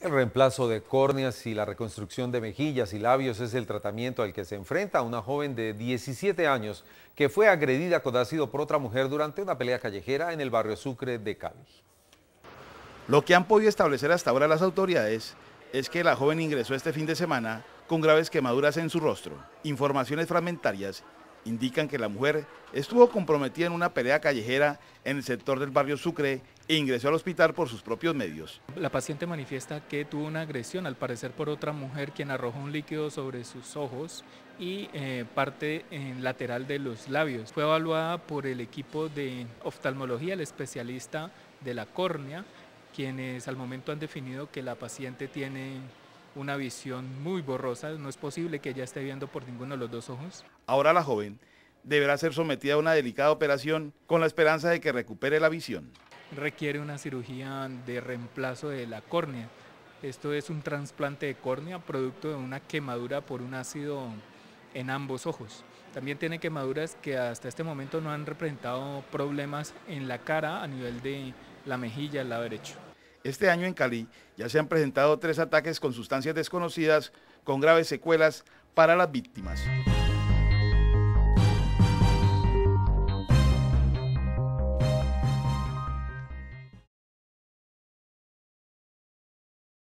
El reemplazo de córneas y la reconstrucción de mejillas y labios es el tratamiento al que se enfrenta una joven de 17 años que fue agredida con ácido por otra mujer durante una pelea callejera en el barrio Sucre de Cali. Lo que han podido establecer hasta ahora las autoridades es que la joven ingresó este fin de semana con graves quemaduras en su rostro. Informaciones fragmentarias indican que la mujer estuvo comprometida en una pelea callejera en el sector del barrio Sucre e ingresó al hospital por sus propios medios. La paciente manifiesta que tuvo una agresión, al parecer por otra mujer, quien arrojó un líquido sobre sus ojos y eh, parte lateral de los labios. Fue evaluada por el equipo de oftalmología, el especialista de la córnea, quienes al momento han definido que la paciente tiene una visión muy borrosa, no es posible que ella esté viendo por ninguno de los dos ojos. Ahora la joven deberá ser sometida a una delicada operación con la esperanza de que recupere la visión. Requiere una cirugía de reemplazo de la córnea. Esto es un trasplante de córnea producto de una quemadura por un ácido en ambos ojos. También tiene quemaduras que hasta este momento no han representado problemas en la cara a nivel de la mejilla, al lado derecho. Este año en Cali ya se han presentado tres ataques con sustancias desconocidas con graves secuelas para las víctimas.